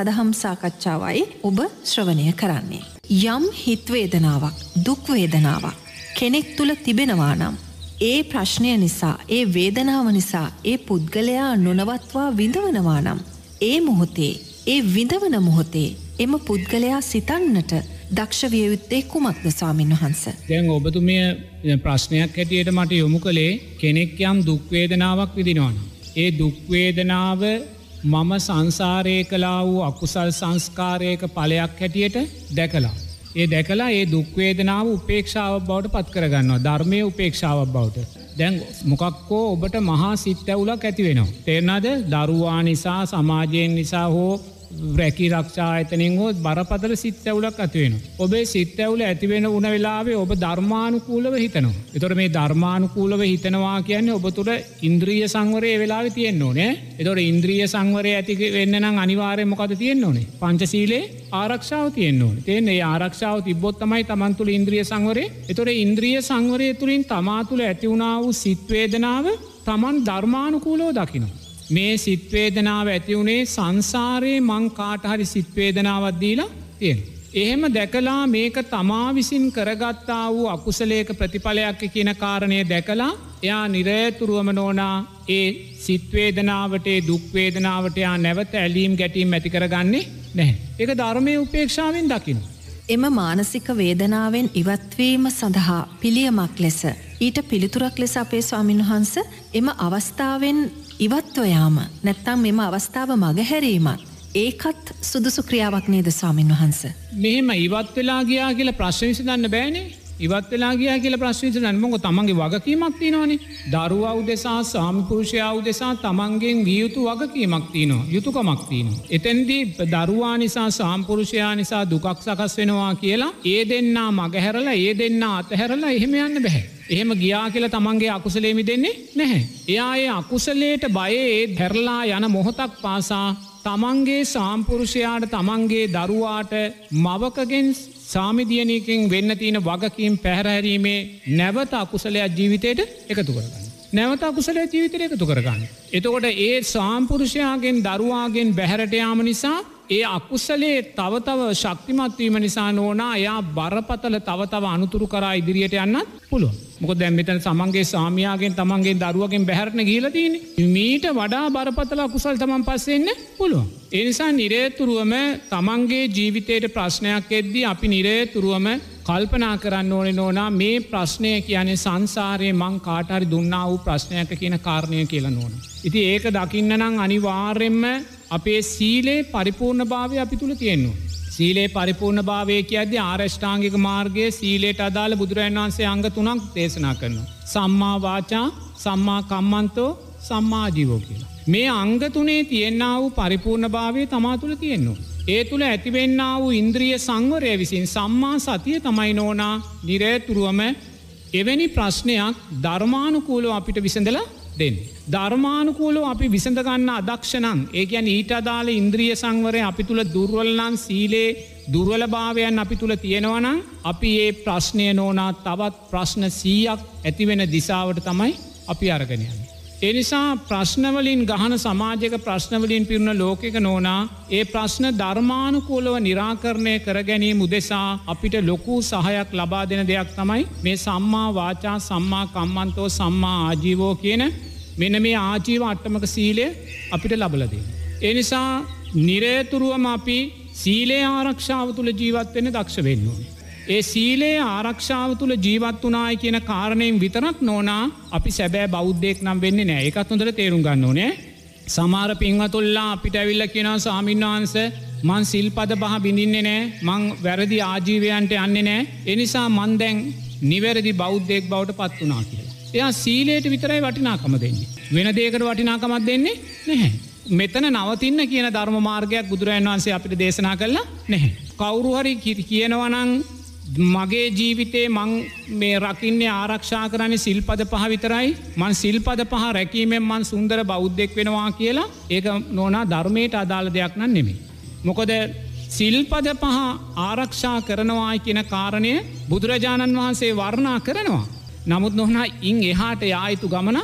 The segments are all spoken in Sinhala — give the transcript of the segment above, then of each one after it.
සදහම් සාකච්ඡාවයි ඔබ ශ්‍රවණය කරන්නේ. යම් හිත්වේදනාවක් දුක්වේදනාවක් කෙනෙක් තුළ තිබෙනවා නම් ඒ ප්‍රශ්නය නිසා ඒ වේදනාව නිසා ඒ පුද්ගලයා නොනවත්වා විඳවනවා නම් ඒ මොහොතේ ඒ විඳවන මොහොතේ එම පුද්ගලයා සිතන්නට දක්ෂවිය යුත්තේ කුමක්ද ස්වාමීන් වහන්ස. දැන් ඔබතුමිය ප්‍රශ්නයක් හැටියට මට යොමු කළේ කෙනෙක් යම් දුක්වේදනාවක් විදිනවාන. ඒ දුක්වේදනාව මම සංසාරය කලා වූ අකුසල් සංස්කාරයක පලයක් හැටියට දැකලා. ඒ දැකලා ඒ දුක්වේදනාව උපේක්ෂාව බවට පත් කරගන්නවා ධර්මය උපේක්ෂාව බවට. දැන් මොකක්කෝ ඔබට මහා සිත්තැවුලක් ඇතිවෙනවා. තේරනාද දරුවා නිසා සමාජයෙන් නිසා හෝ රැකි රක්ෂා ඇතනින් හෝ බරපතල සිත්තැවුලක් ඇතිවෙන. ඔබේ සිත්තැවුල ඇතිවෙන උන වෙලාවේ ඔබ ධර්මානුකූලව හිතනවා. එතොර මේ ධර්මානුකූලව හිතනවා කියන්නේ ඔබ තුළ ඉන්ද්‍රීය සංවරය වෙලාව තියෙන්න්න ඕනේ එතොට ඉන්ද්‍රීය සංවරය ඇතික වෙන්න නම් අනිවාරය මොකද තියෙන්න්න ඕනේ පංචසීලේ ආරක්ෂාව තියෙන්න්න ඕන තියෙන් ඒ ආරක්ෂාව තිබොත්තමයි තමන්තුළ ඉන්ද්‍රිය සංවරය එතොට ඉන්ද්‍රිය සංවරය තුළින් තමාතුළ ඇතිවුණ වූ සිත්වේදනාව තමන් ධර්මානුකූලෝ දකිනවා. මේ සිත්වේදනාව ඇති වුණේ සංසාරයේ මංකාටහරි සිත්වේදනාවත් දීලා තියෙන. එහෙම දැකලා මේක තමා විසින් කරගත්තා වූ අකුසලේක ප්‍රතිඵලයක් කියන කාරණය දැකලා එයා නිරයතුරුවම නෝනා ඒ සිත්වේදනාවටේ දුක්වේදනාවටයා නැවත ඇලීම් ගැටීම් ඇතිකරගන්නේ නැහැ. ඒක ධර්මය උපේක්ෂාවෙන් දකින. එම මානසික වේදනාවෙන් ඉවත්වීම සඳහා පිළියමක් ලෙස ඊට පිළිතුරක් ලෙස අපේ ස්වාමින් වහන්ස එම අවස්ථාවෙන් ඉවත්වොයාම නැත්තම් මෙම අවස්ථාව මගහැරීමත් ඒකත් සුදුසු ක්‍රියාවක් නේද ස්වාමින් වහන්ස. මෙහෙම ඉවත් වෙලා ගයා කියලා ප්‍රශ්විසි දන්න බෑනේ ඉවත් වෙලා ගිය කියල ප්‍රශ්විත නැමක තමන්ගේ වගකීමක් තිනවානි දරුවා උදෙසා සාම්පෘෂයා උදෙසා තමන්ගෙන් ගියයුතු වගකීමක් තියනවා යුතුකමක් තියනවා. එතැන්දී දරුවා නිසා සාම්පුරුෂයා නිසා දුකක් සකස් වෙනවා කියලා ඒ දෙන්නා මගහැරලා ඒ දෙන්නා අතහැරලා එහෙම යන්න බැහැ. එහෙම ගියා කියල තමන්ගේ අකුසලේමි දෙන්නේ නැහැ. එයාඒ අකුසලේට බයේ හැරලා යන මොහොතක් පාසා තමන්ගේ සාම්පුරුෂයාට තමන්ගේ දරුවාට මවකගෙන් සාමිදියනයකින් වෙන්න තියෙන වගකීම් පැහැරැරීමේ නැවත අකුසලයක් ජීවිතයට එකතු කරගන්න. නැවත අකුසලය ජීවිතර එකතු කරගන්න. එතකොට ඒ සාම්පුරුෂයාගෙන් දරුවාගෙන් බැහැරටයාම නිසා ඒ අකුසලේ තවතව ශක්තිමත්වීම නිසා නෝනා එයා බරපතල තවතව අනුතුරු කරා ඉදිරියට යන්නත් පුළුව මොක දැම්මතන සමන්ගේ සාමයාගෙන් තමන්ගේ දරුවගෙන් බැහරණ ගීලතින මීට වඩා බරපතල කුසල් තමන් පස්සෙන්න පුළුව. එනිසා නිරේතුරුවම තමන්ගේ ජීවිතයට ප්‍රශ්නයක් එද්දී අපි නිරේතුරුවම කල්පනා කරන්න ඕන නෝනා මේ ප්‍රශ්නය කියන්නේ සංසාරයේ මං කාටරි දුන්නා වූ ප්‍රශ්නයට කියන කාරණය කියලා නොන. ඉති ඒක දකින්න නං අනිවාර්යෙන්ම අපේ සීලේ පරිපූර්ණ භාවය අපි තුළ තියෙන්නවා. සීලේ පරිපූර්ණ භාවය කියද ආරෂ්ඨාංගික මාර්ගගේ සීලේට අදාළ බුදුරන් වන්සේ අංග තුනක් දේශනා කරනවා. සම්මාවාචා සම්මාකම්මන්තෝ සම්මාජීවෝ කියලා. මේ අංග තුනේ තියෙන්න්න වූ පරිපූර්ණ භාවය තමා තුළ තියෙන්නවා. ඒ තුළ ඇතිවෙන්න වූ ඉන්ද්‍රිය සංවරය විසින් සම්මා සතිය තමයි නෝනා නිරේතුරුවම එවැනි ප්‍රශ්නයක් ධර්මානුකූලෝ අපිට විසඳල දෙන්න. ධර්මානුකූලෝ අපි විසඳගන්න අදක්ෂණං ඒකැන් ඊට අදාල ඉන්ද්‍රිය සංවරය අපි තුළ දුර්වල්ලන් සීලේ දුර්වල භාවයන් අපි තුළ තියෙනවනම් අපි ඒ ප්‍රශ්නය නෝනා තවත් ප්‍රශ්න සීයක් ඇතිවෙන දිසාවට තමයි අපි අරගෙනයන්න. එනිසා ප්‍රශ්නවලින් ගහන සමාජක ප්‍රශ්නවලින් පිරුණ ලෝකක නෝනා ඒ ප්‍රශ්න ධර්මානුකූලව නිරාකරණය කරගැනී මුදෙසා අපිට ලොකු සහයක් ලබා දෙන දෙයක් තමයි මේ සම්මා වාචා සම්මා කම්මන්තෝ සම්මා ආජීවෝ කියන මෙන මේ ආජීව අට්ටමක සීලය අපිට ලබලදේ. එනිසා නිරේතුරුවම අපි සීලේ ආරක්ෂාව තුළ ජීවත්වෙන දක්ෂ වෙන්නුවනේ. ඒ සීලයේ ආරක්ෂාව තුළ ජීවත් වනාය කියන කාරණයෙන් විතරක් නෝනා අපි සැබෑ බෞද්ධෙක් නම් වෙන්න නෑ එකත් හොඳට තේරුම් ගන්න ඕනේ සමාර පින්වතුල්ලා අපිට ඇවිල්ල කියෙනවා සාමීන්වහන්ස මං සිල්පද බහ බිඳින්නේ නෑ මං වැරදි ආජීවයන්ට යන්නේ නෑ එනිසා මන්දැන් නිවැරදි බෞද්ධෙක් බවට පත් වනා කියලා. එයා සීලයට විතරයි වටිනාකම දෙන්නේ. වෙන දේකට වටිනාකමත් දෙන්නේ නැහැ. මෙතන නවතින්න කියන ධර්ම මාර්ගයක් බුදුරන් වන්සේ අපිට දේශනා කරලා නැහැ. කවුරුහරි කියනවනං මගේ ජීවිතේ මං මේ රකින්නේ ආරක්ෂා කරන්නේ සිල්පද පහ විතරයි මං සිල්පද පහ රැකීමෙන් මන් සුන්දර බෞද්ධෙක් වෙනවා කියලා ඒක නොනා ධර්මයට අදාළ දෙයක් නම් නෙමේ. මොකොද සිල්පද පහ ආරක්ෂා කරනවා කියන කාරණය බුදුරජාණන් වහන්සේ වර්ණා කරනවා. නමුත් නොහනා ඉං එහාට යායුතු ගමන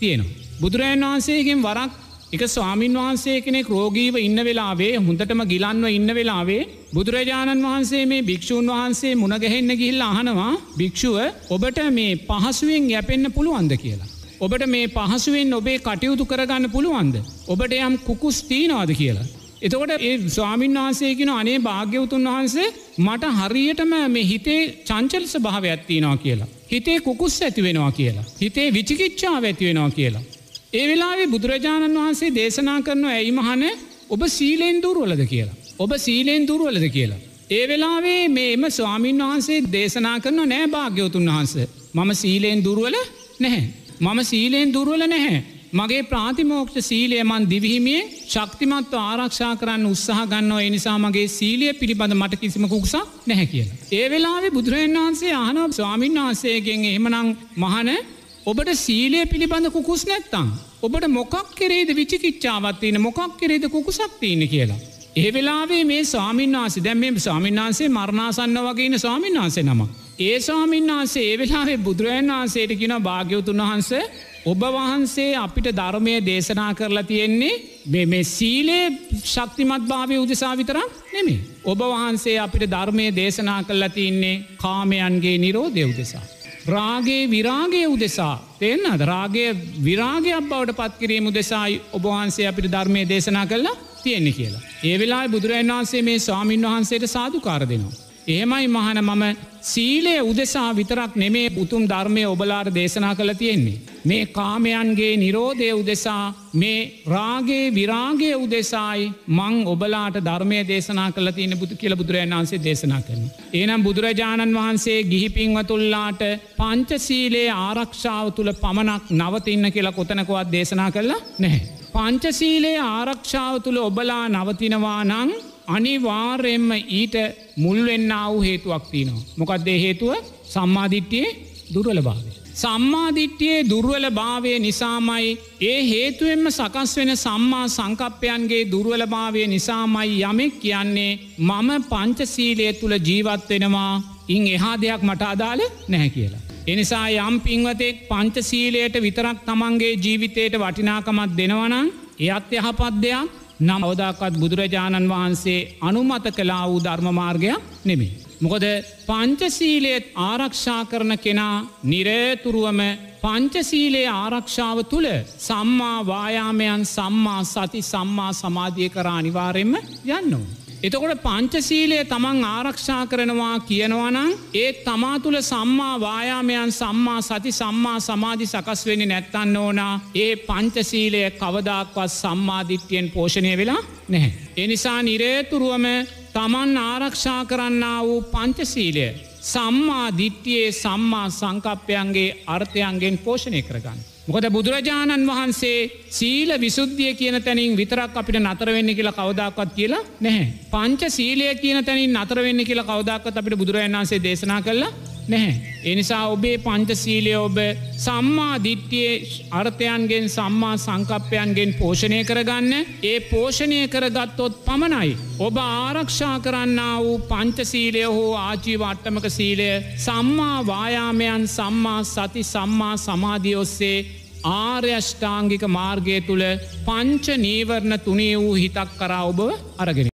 තියෙනවා. බුදුරජන් වහන්සේගෙන් වරක් එක ස්වාමින් වහන්සේ කෙනෙක් රෝගීව ඉන්න වෙලාවේ හොඳටම ගිලන්ව ඉන්න වෙලාවේ බුදුරජාණන් වහන්සේ මේ භික්‍ෂූන් වහන්සේ මුණගැහෙන්න ගිල්ල අහනවා භික්‍ෂුව ඔබට මේ පහසුවෙන් යැපෙන්න්න පුළුවන්ද කියලා. ඔබට මේ පහසුවෙන් ඔබේ කටයුතු කරගන්න පුළුවන්ද. ඔබට යම් කුකුස් තීනවාද කියලා. එතකොට ඒ ස්වාමීන් වහන්සේකින අනේ භාග්‍යවතුන් වහන්සේ මට හරියටම මේ හිතේ චංචල ස්භාව ඇත්තිනවා කියලා. හිතේ කුකුස් ඇතිවෙනවා කියලා. හිතේ විචිකිච්චාව ඇතිවෙනවා කියලා. ඒ වෙලාවේ බුදුරජාණන් වහන්සේ දේශනා කරනවා ඇයි මහන ඔබ සීලෙන් දුර්වලද කියලා. ඔබ සීලෙන් දුර්වලද කියලා. ඒ වෙලාවේ මේම ස්වාමීන් වහන්සේ දේශනා කරන නෑ භාග්‍යවතුන් වහන්ස. මම සීලයෙන් දුර්වල නැහැ. මම සීලයෙන් දුර්වල නැහැ. මගේ ප්‍රාතිමෝක්ෂ සීලය මන් දිවිහිමියේ ශක්තිමත්ව ආරක්ෂා කරන්න උත්සාහ ගන්නවා එනිසා මගේ සීලිය පිළිබඳ මට කිසිම කුක්සා නැහැ කියලා. ඒ වෙලාවේ බුදුරජන් වහන්සේ ආනව ස්වාමීන් වහන්සේගෙන් එහෙමනං මහන ඔබට සීලය පිළිබඳ කුකුස් නැත්තං. ඔබට මොකක් කෙරේද විචිකිච්චාවත්වයන මොකක් කෙරේද කුකුසක් තියෙන කියලා. ඒ වෙලාවේ මේ සාමින්නාසේ දැම්ම සාමින්නාන්සේ මරණාසන්න වගේන සාමින්නාසේ නම. ඒ සාමින්නාසේ ඒ වෙලාවේ බුදුරජන් වහන්සේට කියෙන භාග්‍යවතුන් වහන්ස ඔබ වහන්සේ අපිට ධර්මය දේශනා කරලා තියෙන්නේ මේ සීලේ ශක්තිමත් භාවය උදෙසා විතරක් නෙමේ. ඔබ වහන්සේ අපිට ධර්මය දේශනා කරලා තියන්නේ කාමයන්ගේ නිරෝධය උදෙසා. රාගේ විරාගය උදෙසා තියන්න අද රාගේ විරාගයක් බවට පත්කිරීම උදෙසායි ඔබහන්සේ අපිට ධර්මය දේශනා කරලා තියෙන්නේ කියලා. ඒ වෙලා බුදුරන් වහන්සේ මේ ස්වාමීන් වහන්සේට සාධකාර දෙනවා. එහෙමයි මහන මම සීලය උදෙසා විතරක් නෙමේ උතුම් ධර්මය ඔබලාට දේශනා කළ තියෙන්නේ. මේ කාමයන්ගේ නිරෝධය උදෙසා මේ රාගේ විරාගේ උදෙසායි මං ඔබලාට ධර්මය දේශනා කළ තියන බුදු කියල බුදුරජන් වන්සේ දේශනා කරන. ඒනම් බුදුරජාණන් වහන්සේ ගිහිපින්වතුල්ලාට පංචසීලයේ ආරක්ෂාව තුළ පමණක් නවතින්න කියලා කොතනකවත් දේශනා කරලා නැහැ. පංචසීලයේ ආරක්ෂාව තුළ ඔබලා නවතිනවා නං අනිවාර්යෙන්ම ඊට මුල්වෙන්න වූ හේතුවක් තියනවා. මොකක්දේ හේතුව සම්මාධිට්්‍යයේ දුරලභාව. සම්මාධිට්්‍යයේ දුර්වල භාවය නිසාමයි ඒ හේතුවෙන්ම සකස් වෙන සම්මා සංකප්පයන්ගේ දුර්වලභාවය නිසාමයි යමෙක් කියන්නේ මම පංචසීලය තුළ ජීවත් වෙනවා ඉං එහා දෙයක් මට අදාළ නැහැ කියලා. එනිසා යම් පින්වතෙක් පංචසීලයට විතරක් තමන්ගේ ජීවිතයට වටිනාකමත් දෙනවනම් එයත් යහපත් දෙයක් නම් අවදාකත් බුදුරජාණන් වහන්සේ අනුමත කලා වූ ධර්මමාර්ගයක් නෙමේ. මොකද පංචසීලයත් ආරක්ෂා කරන කෙනා නිරේතුරුවම පංචසීලයේ ආරක්ෂාව තුළ සම්මා වායාමයන් සම්මා සති සම්මා සමාධිය කර අනිවාරෙන්ම යන්නවා. එතකොට පංචසීලය තමන් ආරක්ෂා කරනවා කියනවනම් ඒ තමා තුළ සම්මා වායාමයන් සම්මා සති සම්මා සමාධි සකස් වෙනි නැත්තන්න ඕනා ඒ පංචසීලය කවදක්වත් සම්මාධිත්‍යයෙන් පෝෂණය වෙලා නැහැ. එනිසා නිරේතුරුවම තමන් ආරක්ෂා කරන්නා වූ පංචසීලය සම්මා දිට්ටියේ සම්මා සංකප්පයන්ගේ අර්ථයන්ගෙන් පෝෂණය කරගන්න. මොකද බුදුරජාණන් වහන්සේ සීල විසුද්ධිය කියන තැනින් විතරක් අපිට නතරවෙන්න කියලා කවදක්වත් කියලා නැහැ. පංච සීලය කියන තැනින් නතරවෙන්න කියලා කවදක්වත් අපිට බුදුරජන් වන්සේ දේශනා කරලා නැහැ. එනිසා ඔබේ පංචසීලය ඔබ සම්මා දිට්ටියේ අර්ථයන්ගෙන් සම්මා සංකප්පයන්ගෙන් පෝෂණය කරගන්න ඒ පෝෂණය කරගත්තොත් පමණයි. ඔබ ආරක්ෂා කරන්න වූ පංචසීලය හෝ ආජීව අට්ටමක සීලය සම්මා වායාමයන් සම්මා සති සම්මා සමාධිය ඔස්සේ ආර්යෂ්ඨාංගික මාර්ගය තුළ පංච නීවරණ තුනේ වූ හිතක් කරා ඔබ අරගෙන.